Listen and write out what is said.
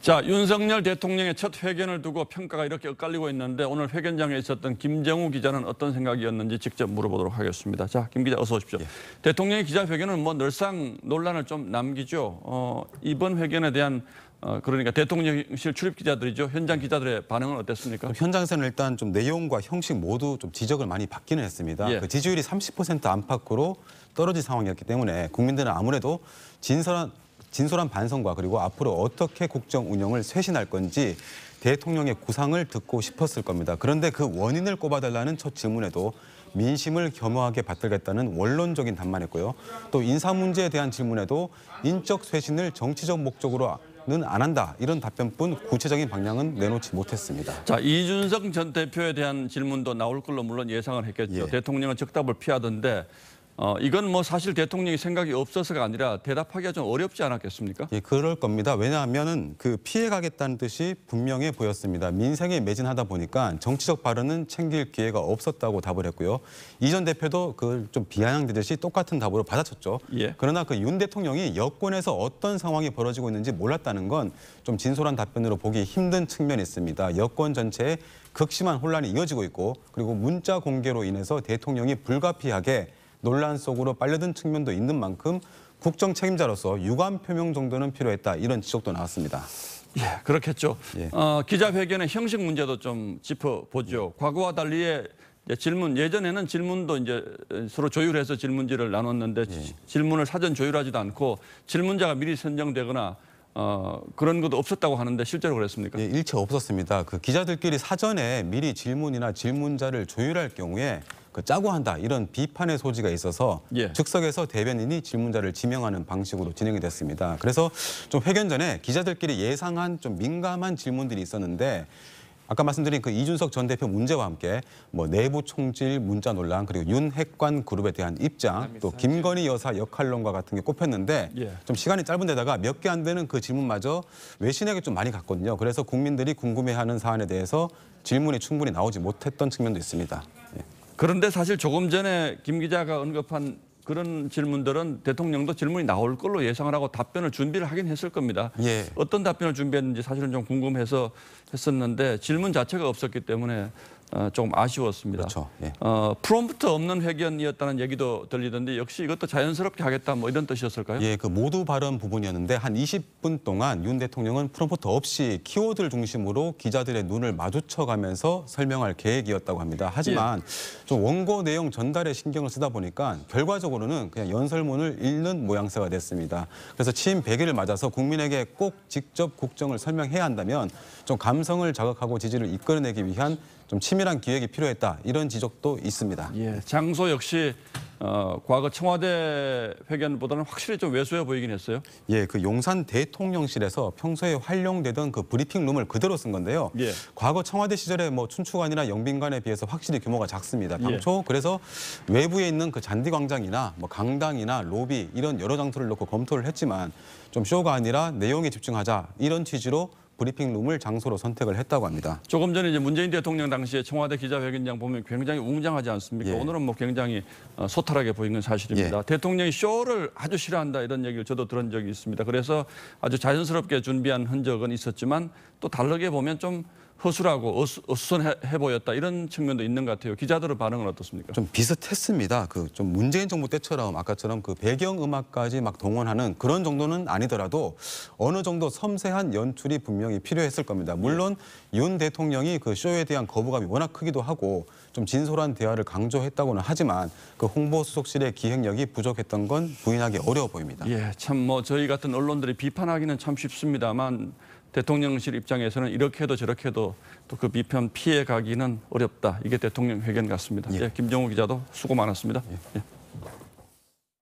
자, 윤석열 대통령의 첫 회견을 두고 평가가 이렇게 엇갈리고 있는데 오늘 회견장에 있었던 김정우 기자는 어떤 생각이었는지 직접 물어보도록 하겠습니다. 자, 김 기자 어서 오십시오. 예. 대통령의 기자회견은 뭐 늘상 논란을 좀 남기죠. 어, 이번 회견에 대한 어, 그러니까 대통령실 출입 기자들이죠. 현장 예. 기자들의 반응은 어땠습니까? 어, 현장에서는 일단 좀 내용과 형식 모두 좀 지적을 많이 받기는 했습니다. 예. 그 지지율이 30% 안팎으로 떨어진 상황이었기 때문에 국민들은 아무래도 진솔한 진솔한 반성과 그리고 앞으로 어떻게 국정 운영을 쇄신할 건지 대통령의 구상을 듣고 싶었을 겁니다. 그런데 그 원인을 꼽아달라는 첫 질문에도 민심을 겸허하게 받들겠다는 원론적인 답만했고요. 또 인사 문제에 대한 질문에도 인적 쇄신을 정치적 목적으로 는안 한다 이런 답변뿐 구체적인 방향은 내놓지 못했습니다. 자 이준석 전 대표에 대한 질문도 나올 걸로 물론 예상을 했겠죠. 예. 대통령은 적답을 피하던데 어, 이건 뭐 사실 대통령이 생각이 없어서가 아니라 대답하기가 좀 어렵지 않았겠습니까? 예, 그럴 겁니다. 왜냐하면은 그 피해가겠다는 뜻이 분명해 보였습니다. 민생에 매진하다 보니까 정치적 발언은 챙길 기회가 없었다고 답을 했고요. 이전 대표도 그걸 좀 비아냥대듯이 똑같은 답으로 받아쳤죠. 예. 그러나 그 윤 대통령이 여권에서 어떤 상황이 벌어지고 있는지 몰랐다는 건 좀 진솔한 답변으로 보기 힘든 측면이 있습니다. 여권 전체에 극심한 혼란이 이어지고 있고 그리고 문자 공개로 인해서 대통령이 불가피하게 논란 속으로 빨려든 측면도 있는 만큼 국정 책임자로서 유감 표명 정도는 필요했다 이런 지적도 나왔습니다. 예, 그렇겠죠. 예. 어, 기자회견의 형식 문제도 좀 짚어보죠. 과거와 달리 질문 예전에는 질문도 이제 서로 조율해서 질문지를 나눴는데 예. 질문을 사전 조율하지도 않고 질문자가 미리 선정되거나 어, 그런 것도 없었다고 하는데 실제로 그랬습니까? 예, 일체 없었습니다. 그 기자들끼리 사전에 미리 질문이나 질문자를 조율할 경우에 그 짜고 한다 이런 비판의 소지가 있어서 예. 즉석에서 대변인이 질문자를 지명하는 방식으로 진행이 됐습니다. 그래서 좀 회견 전에 기자들끼리 예상한 좀 민감한 질문들이 있었는데 아까 말씀드린 그 이준석 전 대표 문제와 함께 뭐 내부 총질 문자 논란 그리고 윤핵관 그룹에 대한 입장 또 김건희 여사 역할론과 같은 게 꼽혔는데 예. 좀 시간이 짧은 데다가 몇 개 안 되는 그 질문마저 외신에게 좀 많이 갔거든요. 그래서 국민들이 궁금해하는 사안에 대해서 질문이 충분히 나오지 못했던 측면도 있습니다. 그런데 사실 조금 전에 김 기자가 언급한 그런 질문들은 대통령도 질문이 나올 걸로 예상을 하고 답변을 준비를 하긴 했을 겁니다. 예. 어떤 답변을 준비했는지 사실은 좀 궁금해서 했었는데 질문 자체가 없었기 때문에 어, 조금 아쉬웠습니다. 그렇죠. 예. 어, 프롬프트 없는 회견이었다는 얘기도 들리던데 역시 이것도 자연스럽게 하겠다 뭐 이런 뜻이었을까요? 예, 그 모두 발언 부분이었는데 한 20분 동안 윤 대통령은 프롬프트 없이 키워드를 중심으로 기자들의 눈을 마주쳐가면서 설명할 계획이었다고 합니다. 하지만 예. 좀 원고 내용 전달에 신경을 쓰다 보니까 결과적으로는 그냥 연설문을 읽는 모양새가 됐습니다. 그래서 취 100일을 맞아서 국민에게 꼭 직접 국정을 설명해야 한다면 좀 감성을 자극하고 지지를 이끌어내기 위한 좀치 세밀한 기획이 필요했다 이런 지적도 있습니다. 예, 장소 역시 어, 과거 청와대 회견보다는 확실히 좀 왜소해 보이긴 했어요. 예, 그 용산 대통령실에서 평소에 활용되던 그 브리핑룸을 그대로 쓴 건데요. 예. 과거 청와대 시절에 뭐 춘추관이나 영빈관에 비해서 확실히 규모가 작습니다. 예. 당초 예. 그래서 외부에 있는 그 잔디 광장이나 뭐 강당이나 로비 이런 여러 장소를 놓고 검토를 했지만 좀 쇼가 아니라 내용에 집중하자 이런 취지로 브리핑 룸을 장소로 선택을 했다고 합니다. 조금 전에 이제 문재인 대통령 당시에 청와대 기자회견장 보면 굉장히 웅장하지 않습니까? 예. 오늘은 뭐 굉장히 어, 소탈하게 보이는 사실입니다. 예. 대통령이 쇼를 아주 싫어한다 이런 얘기를 저도 들은 적이 있습니다. 그래서 아주 자연스럽게 준비한 흔적은 있었지만 또 다르게 보면 좀 허술하고 어수, 선해 보였다 이런 측면도 있는 것 같아요. 기자들의 반응은 어떻습니까? 좀 비슷했습니다. 그 좀 문재인 정부 때처럼 아까처럼 그 배경 음악까지 막 동원하는 그런 정도는 아니더라도 어느 정도 섬세한 연출이 분명히 필요했을 겁니다. 물론 윤 대통령이 그 쇼에 대한 거부감이 워낙 크기도 하고 좀 진솔한 대화를 강조했다고는 하지만 그 홍보 수석실의 기획력이 부족했던 건 부인하기 어려워 보입니다. 예, 참 뭐 저희 같은 언론들이 비판하기는 참 쉽습니다만 대통령실 입장에서는 이렇게 해도 저렇게 해도 또 그 비편 피해 가기는 어렵다. 이게 대통령 회견 같습니다. 예. 예, 김정우 기자도 수고 많았습니다. 예. 예.